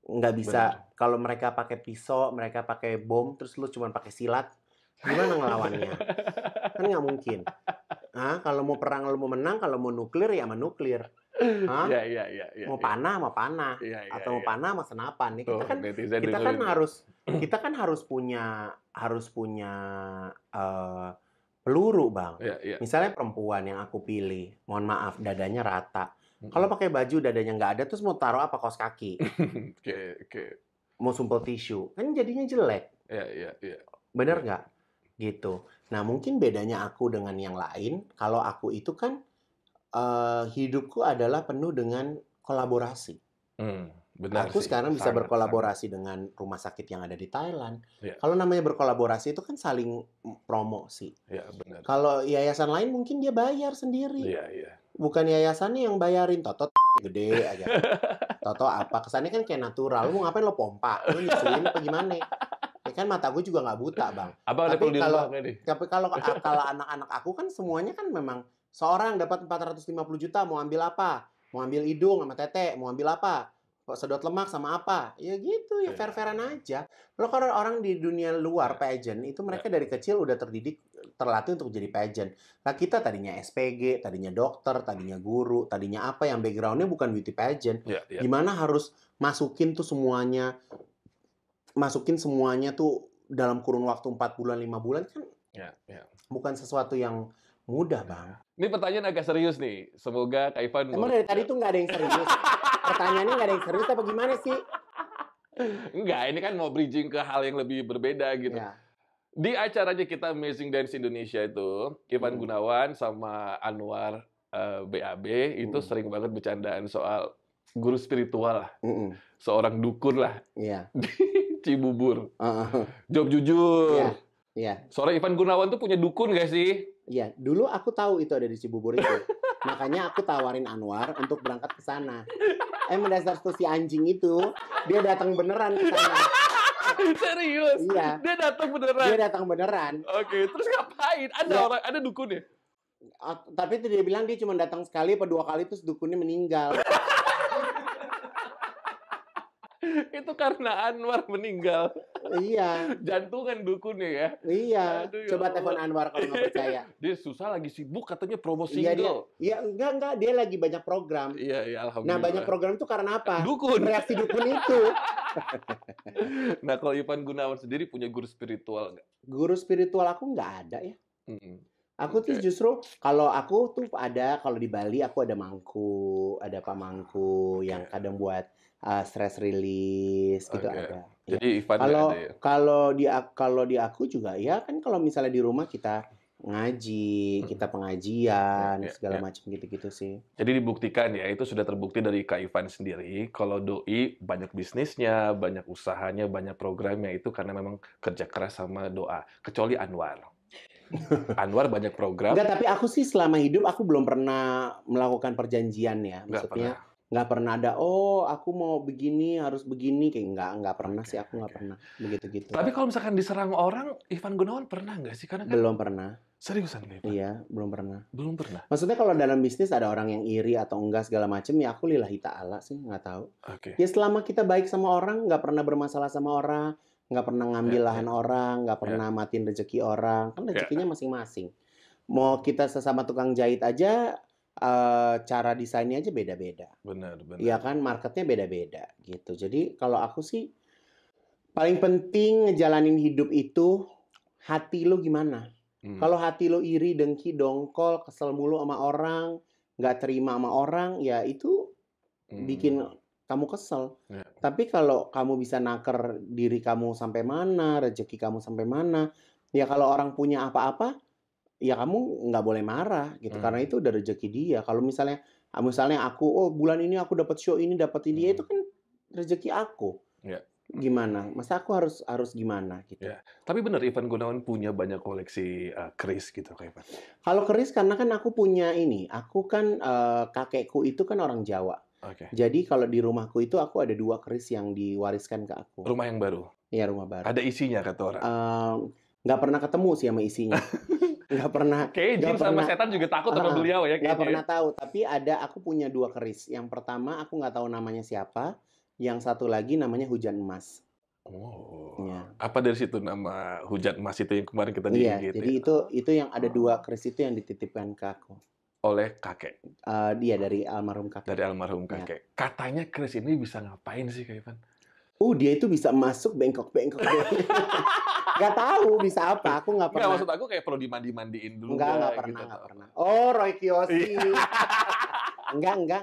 Nggak bisa kalau mereka pakai pisau, mereka pakai bom, terus lu cuma pakai silat, gimana ngelawannya? *laughs* kan nggak mungkin. Nah, kalau mau perang lu mau menang, kalau mau nuklir ya sama nuklir. Iya, iya, iya. Ya, mau iya. panah, mau panah. Ya, ya, Atau mau iya. panah, mau senapan. Nih, kita oh, kan, kita kan harus, *clears throat* kita kan harus punya, harus punya uh, peluru, bang. Iya, Misalnya perempuan yang aku pilih, mohon maaf, dadanya rata. Kalau pakai baju dadanya nggak ada, terus mau taruh apa kaos kaki? *laughs* Oke, oke. Mau sumpel tisu, kan jadinya jelek. Iya, iya, iya. Bener nggak? Gitu. Nah, mungkin bedanya aku dengan yang lain, kalau aku itu kan uh, hidupku adalah penuh dengan kolaborasi. Hmm, benar Aku sih. sekarang bisa sangat, berkolaborasi sangat. dengan rumah sakit yang ada di Thailand. Ya. Kalau namanya berkolaborasi itu kan saling promosi. Ya, benar. Kalau yayasan lain mungkin dia bayar sendiri. Ya, ya. Bukan yayasannya yang bayarin, Toto *laughs* gede aja. Toto apa? Kesannya kan kayak natural. Lu ngapain lo pompa? Lu nyusulin apa gimana? Ya kan mata gue juga nggak buta, Bang. Abang tapi kalau tapi kalau kalau anak-anak aku kan semuanya kan memang Seorang dapat 450 juta, mau ambil apa? Mau ambil hidung sama tete, mau ambil apa? Kok sedot lemak sama apa? Ya gitu, ya iya. fair-fairan aja. Lo kalau orang di dunia luar iya. pageant, itu iya. mereka dari kecil udah terdidik, terlatih untuk jadi pageant. Nah kita tadinya SPG, tadinya dokter, tadinya guru, tadinya apa yang backgroundnya bukan beauty pageant. Ya, ya. Gimana harus masukin tuh semuanya, masukin semuanya tuh dalam kurun waktu 4 bulan, 5 bulan kan Ya, ya. Bukan sesuatu yang Mudah, Bang. Ini pertanyaan agak serius nih. Semoga Kak Ivan... Emang dari tadi tuh nggak ada yang serius? Pertanyaannya nggak ada yang serius apa gimana sih? Enggak, ini kan mau bridging ke hal yang lebih berbeda gitu. Ya. Di acaranya kita Amazing Dance Indonesia itu, Ivan hmm. Gunawan sama Anwar uh, eh, BAB itu hmm. sering banget bercandaan soal guru spiritual lah. Hmm. Seorang dukun lah. Iya. *laughs* Cibubur. Uh -uh. Job jujur. Iya. Ya. Soalnya Seorang Ivan Gunawan tuh punya dukun gak sih? Iya, dulu aku tahu itu ada di Cibubur itu. *laughs* Makanya aku tawarin Anwar untuk berangkat ke sana. Eh mendasar si anjing itu, dia datang beneran ke sana. *laughs* Serius? Iya. Dia datang beneran. Dia datang beneran. Oke, terus ngapain? Ada ya. orang, ada dukun ya? tapi itu dia bilang dia cuma datang sekali atau dua kali terus dukunnya meninggal. *laughs* itu karena Anwar meninggal. Iya. *laughs* Jantungan dukunnya ya. Iya. Aduh, ya Coba ya telepon Anwar kalau nggak percaya. *laughs* dia susah lagi sibuk katanya promosi. Iya, dia, iya enggak enggak dia lagi banyak program. Iya iya alhamdulillah. Nah banyak program itu karena apa? Dukun. Reaksi dukun itu. nah kalau Ivan Gunawan sendiri punya guru spiritual nggak? Guru spiritual aku nggak ada ya. Mm -mm. Aku okay. tuh justru kalau aku tuh ada kalau di Bali aku ada mangku, ada Pak Mangku okay. yang kadang buat uh, stress release gitu okay. ada. Iya. Jadi ya. kalau ya? kalau di kalau di aku juga ya kan kalau misalnya di rumah kita ngaji, hmm. kita ya, pengajian, ya, ya, segala ya. macam gitu-gitu sih. Jadi dibuktikan ya, itu sudah terbukti dari Kak Ivan sendiri, kalau doi banyak bisnisnya, banyak usahanya, banyak programnya, itu karena memang kerja keras sama doa. Kecuali Anwar. *laughs* Anwar banyak program. Enggak, tapi aku sih selama hidup aku belum pernah melakukan perjanjian ya. Maksudnya, nggak pernah ada oh aku mau begini harus begini kayak nggak nggak pernah sih aku nggak pernah begitu gitu tapi kalau misalkan diserang orang Ivan Gunawan pernah nggak sih karena kan belum pernah seriusan Ivan iya belum pernah belum pernah maksudnya kalau dalam bisnis ada orang yang iri atau enggak segala macem ya aku lillahi ta'ala sih nggak tahu okay. ya selama kita baik sama orang nggak pernah bermasalah sama orang nggak pernah ngambil yeah, lahan yeah. orang nggak pernah yeah. matiin rezeki orang kan ya. rezekinya masing-masing yeah. mau kita sesama tukang jahit aja uh, cara desainnya aja beda-beda. Benar, benar. Iya kan marketnya beda-beda gitu. Jadi kalau aku sih paling penting ngejalanin hidup itu hati lo gimana. Hmm. Kalau hati lo iri, dengki, dongkol, kesel mulu sama orang, nggak terima sama orang, ya itu hmm. bikin kamu kesel. Yeah. Tapi kalau kamu bisa naker diri kamu sampai mana, rezeki kamu sampai mana, ya kalau orang punya apa-apa, ya kamu nggak boleh marah gitu hmm. karena itu udah rezeki dia kalau misalnya ah, misalnya aku oh bulan ini aku dapat show ini dapat ini ya hmm. itu kan rezeki aku yeah. gimana masa aku harus harus gimana gitu yeah. tapi benar Ivan Gunawan punya banyak koleksi uh, gitu kayak Ivan kalau keris karena kan aku punya ini aku kan uh, kakekku itu kan orang Jawa Okay. Jadi kalau di rumahku itu aku ada dua keris yang diwariskan ke aku. Rumah yang baru? Iya rumah baru. Ada isinya kata orang? Uh, nggak pernah ketemu sih sama isinya *laughs* nggak pernah okay, jin sama setan juga takut sama uh, beliau ya nggak pernah ya. tahu tapi ada aku punya dua keris yang pertama aku nggak tahu namanya siapa yang satu lagi namanya hujan emas Oh, ya. apa dari situ nama hujan emas itu yang kemarin kita iya, gitu, Jadi ya? itu itu yang ada dua keris itu yang dititipkan ke aku oleh kakek. Uh, dia dari almarhum kakek. Dari almarhum iya. kakek. Ya. Katanya keris ini bisa ngapain sih, Kak Ivan? Uh, dia itu bisa masuk bengkok-bengkok. *laughs* Gak tahu bisa apa. Aku gak pernah. Gak, maksud aku kayak perlu dimandi-mandiin dulu. Enggak, gak gitu pernah, gitu. Gak pernah. Oh, Roy Kiyoshi. enggak, iya. *laughs* enggak, enggak.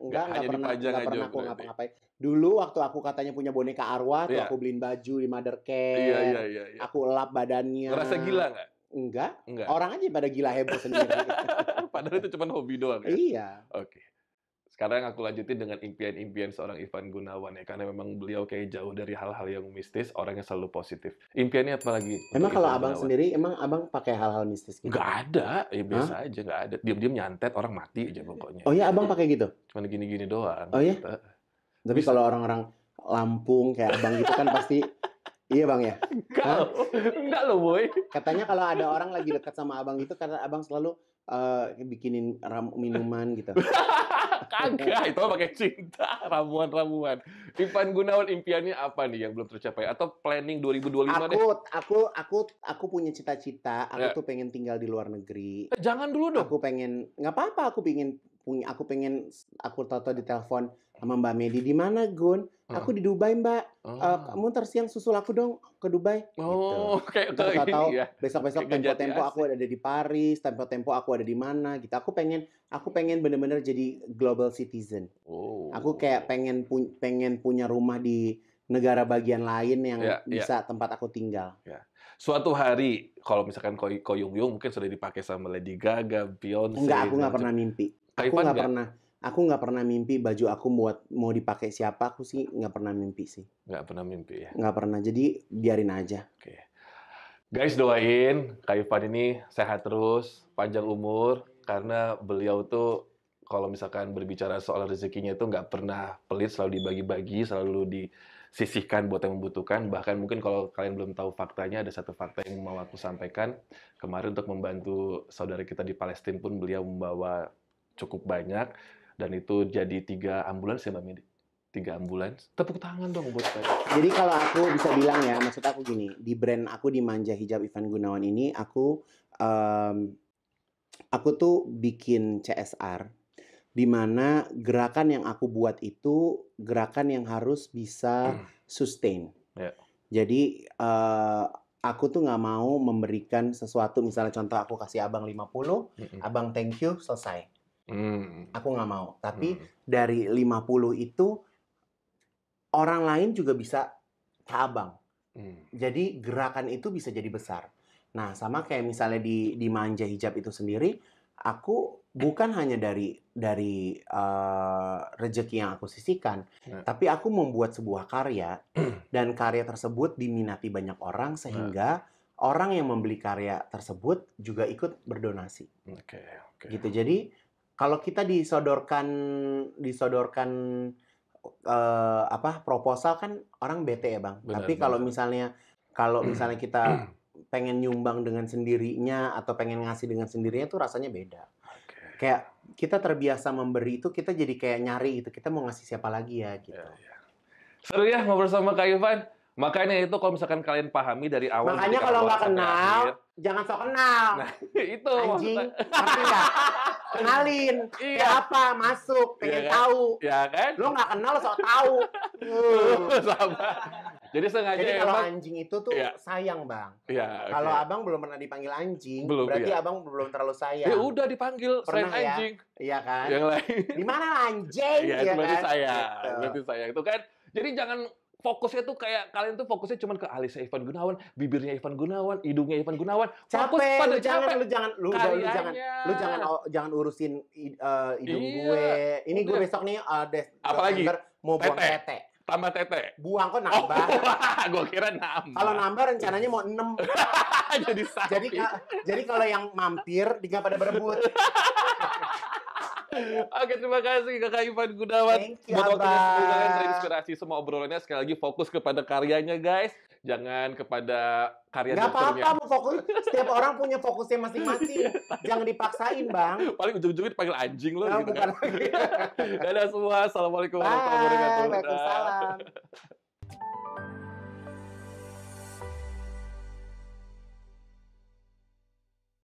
Enggak, enggak pernah. Enggak pernah aku ngapa-ngapain. Dulu waktu aku katanya punya boneka arwah, tuh iya. aku beliin baju di mother care. Iya, iya, iya, iya. Aku lap badannya. Ngerasa gila nggak? Enggak. Enggak. Orang aja pada gila heboh sendiri. *laughs* Padahal itu cuma hobi doang. Ya? Iya. Oke. Sekarang aku lanjutin dengan impian-impian seorang Ivan Gunawan ya, karena memang beliau kayak jauh dari hal-hal yang mistis, orangnya selalu positif. Impiannya apa lagi? Emang kalau abang Gunawan? sendiri, emang abang pakai hal-hal mistis gitu? Gak ada, ya biasa Hah? aja gak ada. Diam-diam nyantet, orang mati aja pokoknya. Oh iya, abang pakai gitu? Cuman gini-gini doang. Oh iya? Kita. Gitu. Tapi kalau orang-orang Lampung kayak abang gitu kan pasti *laughs* Iya bang ya? Enggak, enggak loh boy. Katanya kalau ada orang lagi dekat sama abang gitu, karena abang selalu uh, bikinin ram minuman gitu. *laughs* Kagak, *laughs* itu pakai cinta, ramuan-ramuan. Ivan Gunawan impiannya apa nih yang belum tercapai atau planning 2025 aku, deh? Aku aku aku punya cita-cita, aku ya. tuh pengen tinggal di luar negeri. Eh, jangan dulu dong. Aku pengen nggak apa-apa, aku pengen punya aku pengen aku tato di telepon sama Mbak Medi di mana Gun? aku di Dubai mbak, eh, oh. uh, kamu ntar siang susul aku dong ke Dubai. Gitu. Oh, gitu. kayak ntar tahu ya. besok-besok tempo-tempo aku ada di Paris, tempo-tempo aku ada di mana gitu. Aku pengen, aku pengen bener-bener jadi global citizen. Oh. Aku kayak pengen pu pengen punya rumah di negara bagian lain yang yeah, iya. bisa yeah. tempat aku tinggal. Yeah. Suatu hari kalau misalkan Ko, Ko Yung Yung mungkin sudah dipakai sama Lady Gaga, Beyonce. Enggak, aku nggak pernah mimpi. Aku nggak pernah aku nggak pernah mimpi baju aku buat mau dipakai siapa aku sih nggak pernah mimpi sih nggak pernah mimpi ya nggak pernah jadi biarin aja oke guys doain kaifan ini sehat terus panjang umur karena beliau tuh kalau misalkan berbicara soal rezekinya itu nggak pernah pelit selalu dibagi-bagi selalu disisihkan buat yang membutuhkan bahkan mungkin kalau kalian belum tahu faktanya ada satu fakta yang mau aku sampaikan kemarin untuk membantu saudara kita di Palestina pun beliau membawa cukup banyak dan itu jadi tiga ambulans ya Mbak Midi? Tiga ambulans. Tepuk tangan dong buat saya. Jadi kalau aku bisa bilang ya, maksud aku gini, di brand aku di Manja Hijab Ivan Gunawan ini aku um, aku tuh bikin CSR di mana gerakan yang aku buat itu gerakan yang harus bisa hmm. sustain. Yeah. Jadi uh, aku tuh nggak mau memberikan sesuatu misalnya contoh aku kasih abang 50, mm -hmm. abang thank you selesai Hmm. Aku nggak mau. Tapi hmm. dari 50 itu orang lain juga bisa cabang. Hmm. Jadi gerakan itu bisa jadi besar. Nah, sama kayak misalnya di di manja hijab itu sendiri, aku bukan hanya dari dari uh, rejeki yang aku sisihkan, hmm. tapi aku membuat sebuah karya *clears throat* dan karya tersebut diminati banyak orang sehingga hmm. orang yang membeli karya tersebut juga ikut berdonasi. Oke, okay, okay. gitu. Jadi kalau kita disodorkan disodorkan uh, apa proposal kan orang bete ya bang. Benar, Tapi kalau misalnya kalau misalnya *clears throat* kita pengen nyumbang dengan sendirinya atau pengen ngasih dengan sendirinya tuh rasanya beda. Okay. Kayak kita terbiasa memberi itu kita jadi kayak nyari itu kita mau ngasih siapa lagi ya iya, gitu. Iya. Seru ya ngobrol sama Kak Ivan. Makanya itu kalau misalkan kalian pahami dari awal. Makanya kalau nggak kenal, jangan sok kenal. Nah, *laughs* itu anjing, Maksudnya. Kenalin, iya. kayak apa, masuk, iya pengen iya kan? tahu. Iya kan? Lo gak kenal sok tahu. *laughs* Sama. Jadi sengaja Jadi kalau emang, anjing itu tuh iya. sayang, Bang. Iya. Okay. Kalau Abang belum pernah dipanggil anjing, belum, berarti iya. Abang belum terlalu sayang. Ya udah dipanggil pernah ya? anjing. Iya kan? Yang lain. Di anjing? Iya, ya, ya kan? saya. Gitu. Berarti saya. Itu kan. Jadi jangan fokusnya tuh kayak kalian tuh fokusnya cuma ke alisnya Ivan Gunawan, bibirnya Ivan Gunawan, hidungnya Ivan Gunawan. Fokus capek, pada lu jangan, capek. Lu jangan, lu jangan, lu jangan, lu jangan, jangan urusin uh, hidung iya. gue. Ini gue besok nih uh, des, apalagi mau buang tete. tete. Tambah tete. Buang kok oh, nambah. Oh, *laughs* gue kira nambah. Kalau nambah rencananya mau 6. *laughs* jadi sapi. Jadi, jadi kalau yang mampir tinggal pada berebut. *laughs* Oke, terima kasih Kakak Ivan Gunawan. Thank you, Buat waktunya semoga terinspirasi semua obrolannya. Sekali lagi fokus kepada karyanya, guys. Jangan kepada karya Gak apa-apa, fokus. Setiap orang punya fokusnya masing-masing. Jangan dipaksain, Bang. Paling ujung-ujungnya dipanggil anjing loh. Nah, gitu kan. bukan. Kan? *laughs* Dadah semua. Assalamualaikum warahmatullahi wabarakatuh. Waalaikumsalam.